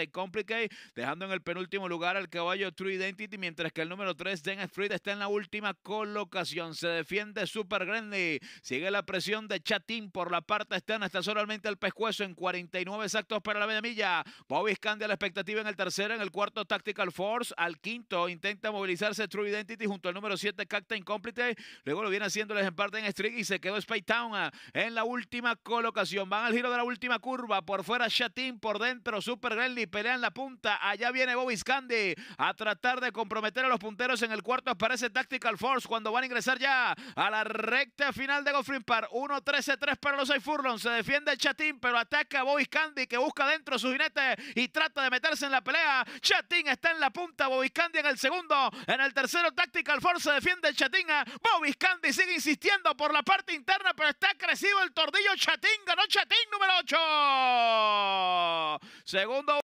y Complicate, dejando en el penúltimo lugar al caballo True Identity, mientras que el número 3, Dennis Street, está en la última colocación. Se defiende Super Grande. Sigue la presión de Chatín por la parte externa. Está solamente el pescuezo en 49 exactos para la media milla. Bobby Scandia la expectativa en el tercero, en el cuarto Tactical Force. Al quinto intenta movilizarse True Identity junto al número 7 Cactain Complicate Luego lo viene haciendo en parte en Street y se quedó Spy Town ah, en la última colocación. Van al giro de la última curva. Por fuera Chatín, por dentro Super Relly pelea en la punta. Allá viene Bobby Scandi a tratar de comprometer a los punteros en el cuarto. Aparece Tactical Force cuando van a ingresar ya a la recta final de Goffrin Park. 1-13-3 para los 6 Furlong. Se defiende Chatín, pero ataca a Bobby Scandi que busca dentro su jinete y trata de meterse en la pelea. Chatín está en la punta. Bobby Scandi en el segundo. En el tercero, Tactical Force se defiende Chatín. Bobby Scandi sigue insistiendo por la parte interna, pero está crecido el tordillo. Chatín ganó Chatín número 8. Segundo